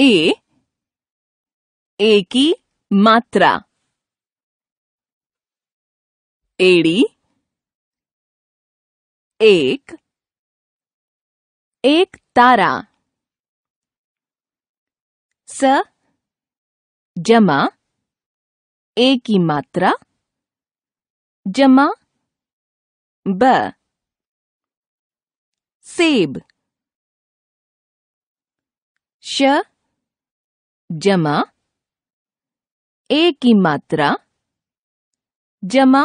ए ए की मात्रा एड़ी एक एक तारा स जमा ए की मात्रा जमा ब सेब श जमा ए की मात्रा जमा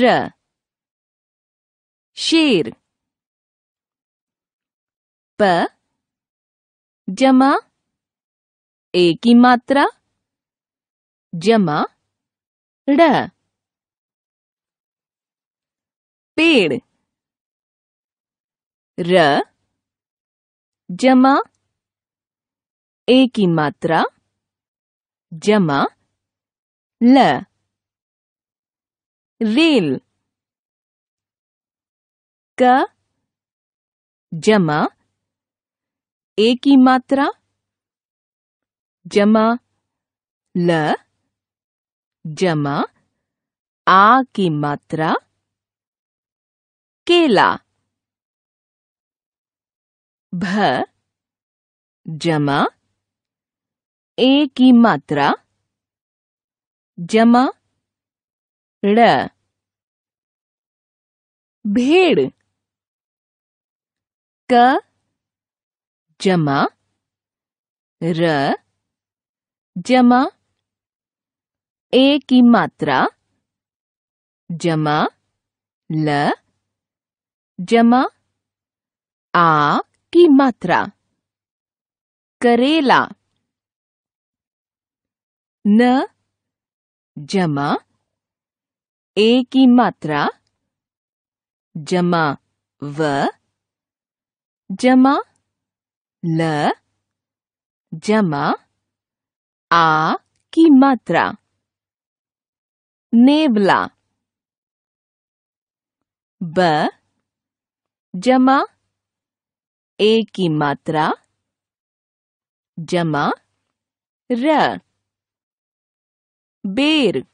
र शेर प जमा ए की मात्रा जमा ड पेड़ र जमा ए की मात्रा जमा ल रेल क जमा ए की मात्रा जमा ल जमा आ की मात्रा केला भ जमा ए की मात्रा जमा ड़ भेड़ क जमा र जमा ए की मात्रा जमा ल जमा आ की मात्रा करेला न जमा ए की मात्रा जमा व जमा ल जमा आ की मात्रा नेवला ब जमा ए की मात्रा जमा र bear